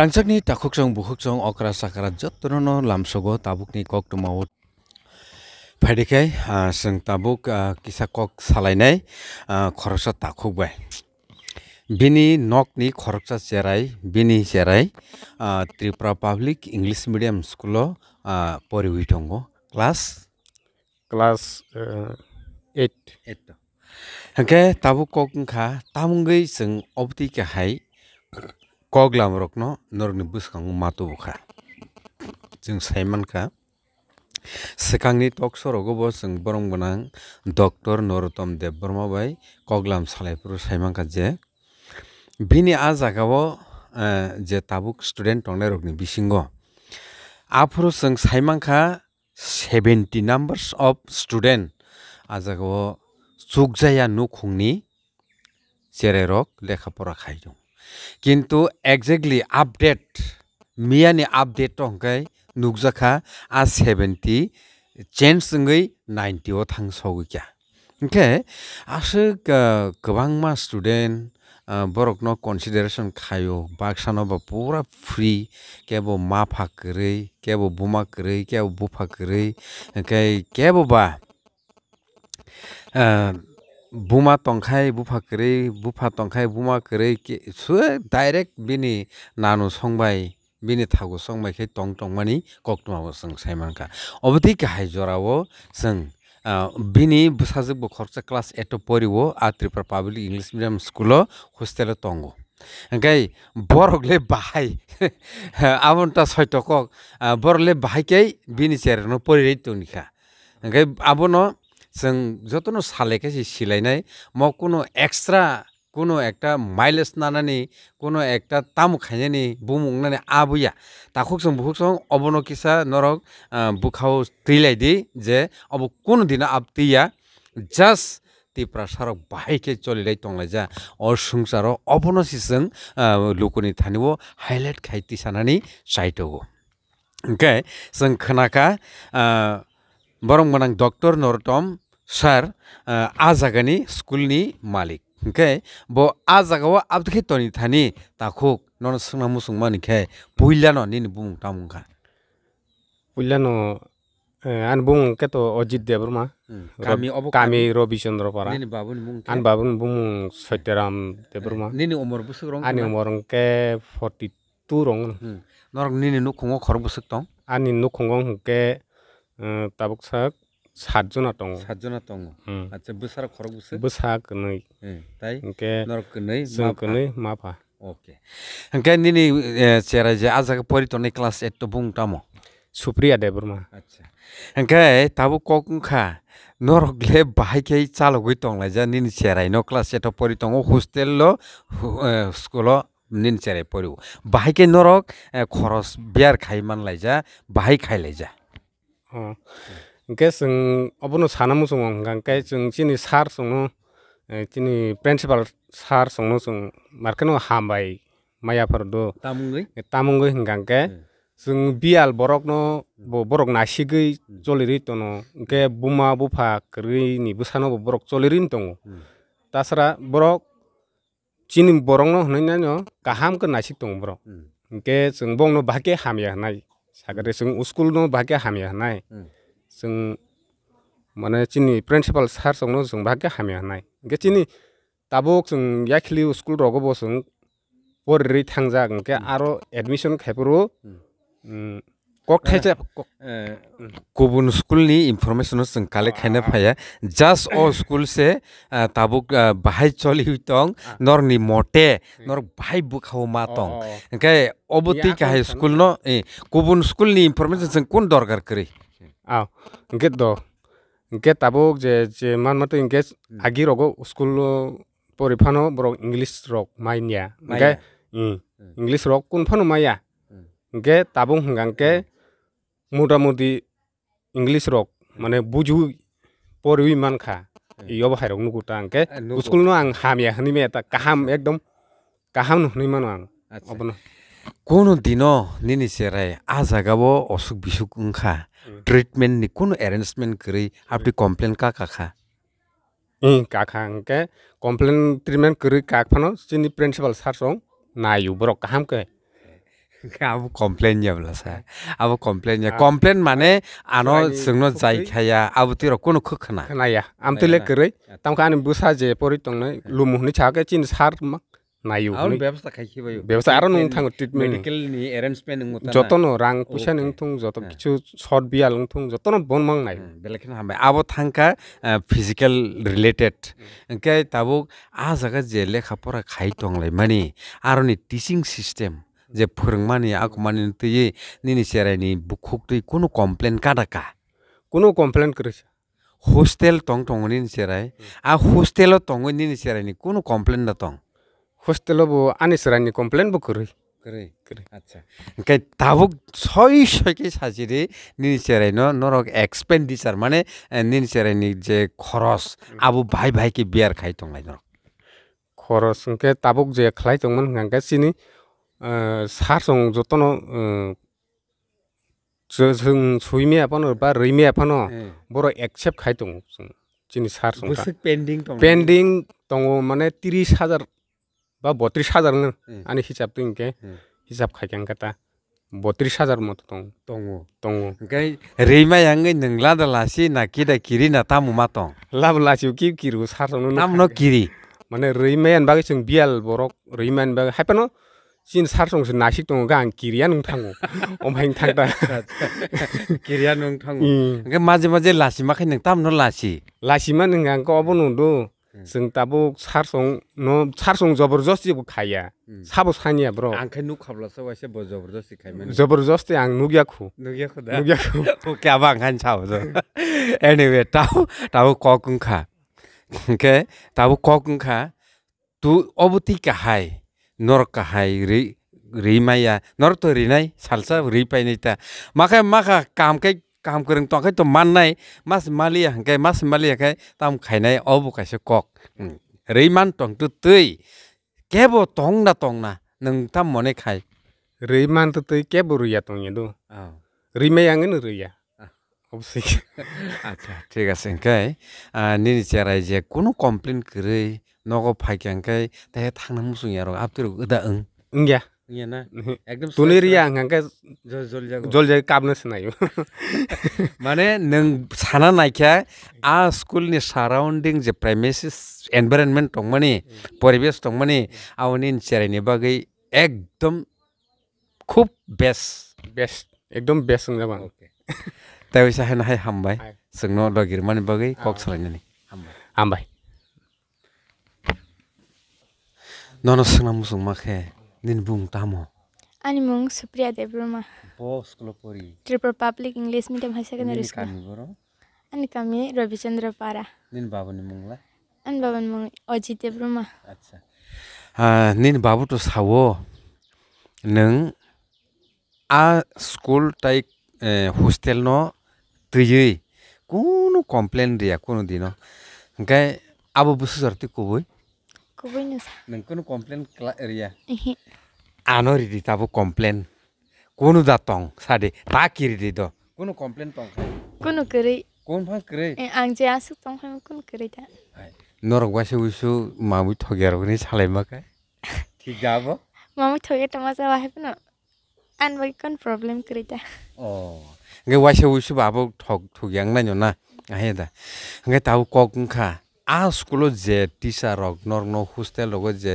রাজাকি টাকুক চং বুহুক চং অকরা সাকরা যত্রন লামসগো তাবুক নি কক টুমাও ফাইডিকাই সং তাবুক কক সালাইনাই খরসা টাকুক বাই বিনি নক নি খরসা চেরাই বিনি চেরাই Tripura public English medium school পরিহিটঙ্গ ক্লাস ক্লাস এইট এইট হ্যাঁ তাবুক কক তামুঙ্গই সঙ্গ অবতি কাহাই কগলাম ৰকন নৰগনি বুজিখাং মাতো বোখা যোন চাইমানখা চিকাংনি টকচৰগব যোন বৰম গোনাং ডক্টৰ নৰতম দেৱ বৰ্মা বাই কগলাম চালাইফুৰ চাইমানখা জে বিনি আ জাগাব যে তাবুক ষ্টুডেণ্ট টংনাই ৰগনি বিচিংগ আফুৰ যোন চাইমানখা ছেভেণ্টি নাম্বাৰ্ছ অফ ষ্টুডেণ্ট আ জাগাব চুকজায়া নুখুংনি জেৰাইৰক লেখা পৰা খাই দিওঁ কিন্তু একজেক্টলি আপডেট মিয়ানি আপডেট হংকাই নুকজাখা আ সেভেন্টি চেঞ্জ সঙ্গেই নাইনটিও থাং সৌগিকা ওকে আসে গোবাং মা স্টুডেন্ট বরক ন কনসিডারেশন খায়ো বাকসান পুরা ফ্রি কেব মা ফাকরি কেব বুমা করি কেব বুফা করি ওকে बुमा तंखाय बुफा क्रै बुफा तंखाय बुमा क्रै सो डाइरेक्ट बिनि नानु संबाय बिनि थागु संबायखाय टं टंमानि कक्टमाबो जों सायमानखा अबधि गाहाय जरावो जों बिनि बुसाजोबो खर्चा क्लास एट परिवो आत्रिपार पाब्लिक इंलिश मिडियाम स्कुलाव हस्टेलाव टंगो ओंखाय बरगले बाहाय आवन्ता सयटक बरले बाहायखाय बिनि चेरनो परिरै टंनिखा ओंखाय आबनो जों जतन' सालेखे सिलायनाय माव कुनु एक्सट्रा कुनु एकटा माइलेज नानानै कुनु एकटा ताम खायनानै बुमुंनानै आबैया ताखुक जों बुहुक सं अबनो किसा नरक बुखाव तैलायदि जे अब कुनु दिन आब तैया জাস্ট টিপ্রা সারক বাহাইকে চলিলাই টংলাই যা অ সংসার অবনসিসং লুকুনি থানিব হাইলাইট খাইতি সানানি সাইটগো ओंखाय जों खोनाखा बरं गोनां डक्टर नरटम सार आ जागानि स्कुलनि मालिक ओंखाय बो आ जागाव आबदुखे तनि थानि ताखुक नन सोंना मुसुंमा निखाय पहिला न निनि बुं तामुंखा पहिला न आन बुं केतो अजित देबरमा कामि अब कामि रविचन्द्र परा निनि बाबुनि बुं आन बाबुनि बुं सत्यराम देबरमा निनि उमर बुसुग रं आनि उमर के 42 रं नरक निनि नुखुङो खर बुसुग तं आनि नुखुङो हंके ताबुक साक সাতজনা দङ সাতজনা দङ আচ্ছা বসারা খরক বসে বসা কनै তাই ইনকে নরক কनै জং কनै মাফা ওকে ইনকে নিনি চেরা যে আজাকে পরিতনে ক্লাস এত বুং তামো সুপ্রিয়া দেবরমা আচ্ছা ইনকে তাবু ককংখা নরকলে বাহাইকে চালগুই টংলাই যা নিনি চেরাই ন ক্লাস এত পরিতং হোস্টেল ল স্কুল নিন চেরাই পরিও বাহাইকে নরক খরচ বিয়ার খাই মানলাই যা বাহাই খাইলাই যা hingke chwng obono sana muchungo hingka hingke chwng chini sar chwngno chini principal sar chwngno chwng markheno hambai maiaphor do tamungoi tamungoi hingka hingke chwng bial borokno borok nasigoi cholirwi tono hingke buma bupa kwrwi ni bwsanobo borok cholirwini tongo tasara borok chini borokno hwnwinanio kahamkhe nasik tongo borok hingke chwng bongno bahake hamya hnai sakre chwng school no bahake hamya hnai जों माने जोंनि principal सारजोंनो जों भाग्य हामिया होननाय ओंखाय जोंनि दाबो जों याखिलि school रगबो जों बरै थांजा ओंखे आरो एडमिसन खेबरु ককঠাই গুবুন ইনফরমেশন কালে খাইনে ফাইয়া জাস অ স্কুল সে তাবুক বাহাই চলি হইতং নর নি মটে নর ভাই বুখাও মাতং এনকে অবতি কাহে স্কুল ন গুবুন স্কুলনি ইনফরমেশন কোন দরকার করি aw gate do gate tabuk je je manmato gate agi rogo school pori fano borok english rok mainia hingke english rok kun fano maya hingke tabung hingkang ke motamuti english rok mane buju poriwi manka iyo bahai rok nuku tang ke school no ang hamia hanime ta kaham ekdom kaham no hanimano ang acha kunu dino nini serai a কোনো দিন নিনি সেরাই আ জাগাবো অসুখ বিসুখ ওংখা ট্রিটমেন্টনি কোনো অ ্ য া র ে ঞ ্ i ম ে ন ্ ট ক র a আ প ন k ক k প ্ ল ে ন কাকা খ a কাকা হংকে ক ম প k ল ে ন ট ্ র ি p ম ে ন ্ i করি কাক ফানো চিনি প o র ি ন a স ি প া ল স ্ য a র সং নাইউ বড় কাহামকে अब क a ् प ् ल े न ज ा ब ् n ya ा अब कम्प्लेन जा कम्प्लेन माने आ न a सोंनो जायखाया अब तिर कोनो ख ो a न ा खोनाया आ म त े ल a करै तामखा आनि बुसा जे प र lumuh ni c ु ह न ि छाके चिन सार नायोखौनो ব্যবস্থা খাইছিবাই ব্যবস্থা আরো নং থাঙ্গো ট্রিটমেন্ট মেডিকেল নি অ্যারেঞ্জমেন্ট নং মতা যতন রাং পয়সা নং থং যত কিছু শর্ট বিয়া লং থং যতন বন মাং নাই বেলেখিন হামে আবো থাঙ্কা ফিজিক্যাল রিলেটেড কে তাবো আ জায়গা যে লেখা পড়া খাই তংলাই মানে আর নি টিচিং সিস্টেম যে ফোরংমানি আকমানি তুই নিনি সেরাইনি বুকুক তুই কোনো কমপ্লেন কাদাকা কোনো কমপ্লেন করেছে হোস্টেল টং টংনি সেরাই আর হোস্টেলও টংনি সেরাইনি কোনো কমপ্লেন না টং हस्टेल बो आनी सर कम्प्लेन बो करै करै करै आच्छा ताबुक छै सके साजिरे निनिसेरै नरक एक्सपेंडिचर माने निनिसेरै जे खरस आबो भाई भाई के बियर खाइ तंग लाइ खरस के ताबुक जे खलाइ तंग मन गंका सार संग जतन जों छुइमे अपन र बा रिमे अपन बरो एक्सेप्ट खाइ तंग सिनी सार संग पेंडिंग तंग पेंडिंग तंग माने 30000 ba botri shadar nir hisap tuing ke hisap kai kang kata botri shadar moto tong tongu tongu kai rima yang ngai neng na kida kiri na tamu matong lava lasi uki kiri us harso nuna amno kiri mane rima yang bagi sing bial borok rima yang bagi hepeno Sin sar song sin nasik tong gang kiri anung tangu om hang kiri anung tangu ngem maje maje lasi makin neng tam nol lasi lasi man neng gang जों दाबो सारसं न' सारसं जबरदस्तिबो खाया साबो सानियाब्र' आंखौ नुखाब्लासो vice जबरदस्ति खायोमोन जबरदस्ति आं नुगियाखु नुगियाखु दा नुगियाखु okay आबा आंखान Sao anyway ताव ताव ककुंखा ओके ताव ककुंखा तु अबति काहाय नर काहाय रि रिमाया नर तो रिनाय सालसा रिपायनाय ता माखा माखा कामकै kaham kwrwng tongkhai to mannai mas malia hwnkhe à, mas malia khai à, tam khainai obo kaisa kok ừ. rei man tong tu tui kebo tong na tong na nung tam mone khai rei man tu tui kebo ruya tong ni do rei me yang ni ruya অবশ্যই আচ্ছা ঠিক আছে হ্যাঁ নিনি চেরাই যে কোনো Complan করে নগো ফাইকাঙ্কাই তাই থাকনা মুসুং আর আপ তোর গদা ওং ওং গিয়া यहाँ ना एकदम सनेरिया हांखा जलजाय काबनो सिनायो माने नों साना नायखा आ स्कुलनि साराउन्डिं जे प्राइमेसिस एनभाइरनमेन्ट दंमानि परिबेश दंमानि आउनि सेरायनि बागै एकदम खुब बेस्ट बेस्ट एकदम बेस्ट होनजाबां दा वैसा हायना हाय हामबाय लगिर लगिरमानि बागै कक सोलायनानै हामबाय हामबाय नन सोंना मुसुं din bung tamo ani mung supriya bruma. bos klopori triple public english medium high secondary school ani goro ani kami Chandra para din babani mungla ani baban mung de bruma. acha Ah nin babu to sawo Neng a school type eh, hostel no tujuh. kuno komplain dia kuno dino gai abo busu sarti kuboi kubunya komplain kla ria er, anori di tabu komplain kunu datong sade takiri di to kunu komplain tong kunu kiri kun phang kiri eh, ang je asu tong phang kunu kiri ta norok wasi usu mamu thogero ni salai maka tigabo mamu thogero tamasa wahipno an bagi kon problem kerja. Oh, nggak wajah usu babu thog thog yang na. jona, ahe dah. Nggak tahu kok ngka, আ স্কুলত যে টিচাৰক নৰ ন hostel লগত যে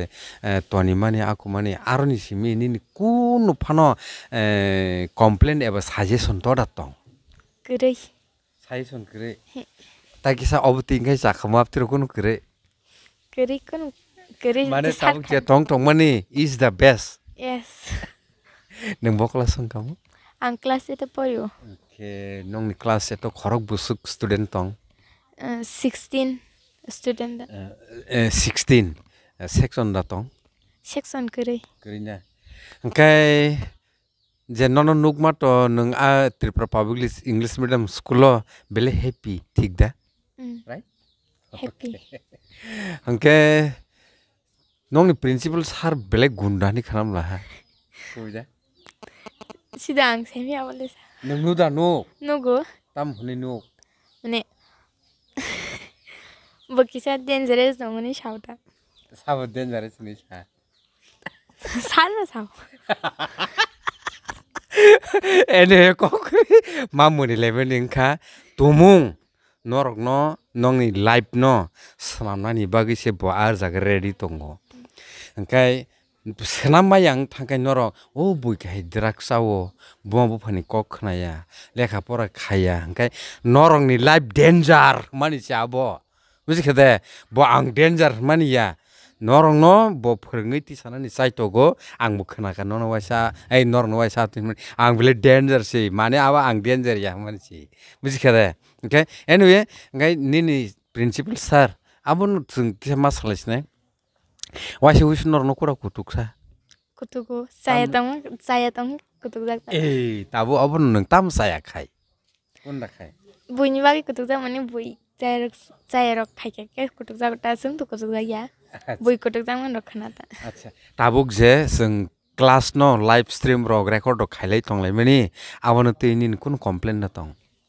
তনিমানি আকুমানি আৰু নিচিমি এনে কোনো ফান complain এবাৰ চাজেশ্যন তই তাত তং কৰে চাজেশ্যন কৰে চা অৱতিংখাই চাখামো কোনো কৰে মানে তং তং মানে ইজ দ্য বেষ্ট এছ নং বকলা আং ক্লাছ এটো পঢ়িব নং ক্লাছ এটো খৰক বুসুক ষ্টুডেণ্ট তং sixteen student uh, 16 section da tong section kurei kurei na kai je nono nugma to nung a tripra public english medium school bele happy thik da mm. right happy anke nong ni principal sar bele gundani kharam la ha kuja sidang semi abale sa nung nu da nu nu go tam huni nu बकिसा dangerous दं म्हण सावता सावो dangerous नी सा सारा साव एने Coke मा मुनि लेबे निंखा तुमुं नरक न नंनि लाइफ न सोनामनानि बागिसे बो आर जाग रेडि दङ ओंखाय सोनामबाय आं थांखाय नरक अ बयखाय द्राग्सावो बमाबोफानि कक खोनाया लेखा फरा खाया ओंखाय नरकनि लाइफ डेन्जार मानिसै आब' buji khede bo ang danger ya? norong no bo phurngui ti ni sai togo ang bo ka nono waisa ai nor no waisa ti ang bile danger si mani awa ang danger ya manchi buji khede oke? anyway ngai nini principal sir abon tsung kisa masalas ne waisa wish nor no kura sa kutuku saya tong saya tong kutuk jak eh tabu abon nang tam saya khai unda Bunyi buini bagi kutuk jak mani bui जायरक जायरक थायके के कुटुक जागटा सिम तुक जुग जाया बुइ कुटुक जाम न रखना ता अच्छा ताबुक जे सिम क्लास नो लाइव स्ट्रीम रोग रेकॉर्ड खाइलै तोंलै मनि आवन ते इनिन कुन कम्प्लेन न तों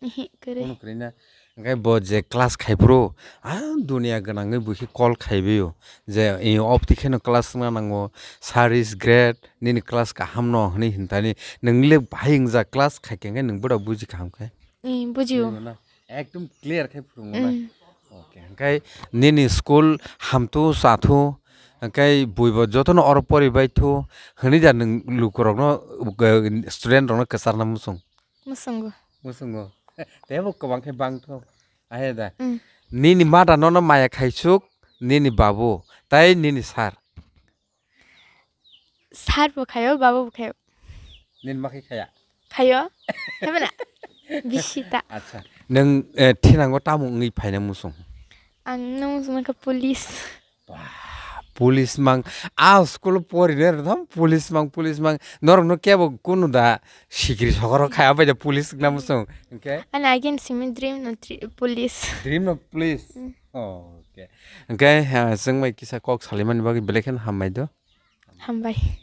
करे कुन करिना गाय ब जे क्लास खाइब्रो आ दुनिया गनाङै बुखि कल खाइबियो जे इ अप्टिकेन क्लास नांगो सारिस ग्रेड निन क्लास का हमनो हनि हिन्तानि नोंले भाइंग जा क्लास खाइकेंगे नोंबो बुजि खामखै ए बुजियो एकदम क्लियर खै फुरुङबाय ओके ओमफ्राय निनि स्कुल हामथु साथु ओमफ्राय बयबो जतन अर परिबाय थु हनि जा नों लुकरकनो स्टुडेन्ट रनो केसारना मुसुं मुसुंगो मुसुंगो देबो कबां खै बां थु आहे दा निनि मादा नन माया खाइसुक निनि बाबु ताई निनि सार सार बो खायो बाबु बो खायो निनि माखै खाया खायो हेबना Bishita. Acha. Neng tinango tamu ngi pai na musung. Ang nung sumang ka polis. Polis mang al skulu pori ner dam polis mang polis mang nor no kia bo kunu da shigiri sokoro kaya apa ja polis na musung. Okay. Ana again simi dream no polis. Dream no polis. Oh okay. Okay. Sing mai kisa kok saliman bagi belakang hamai do. Hamai.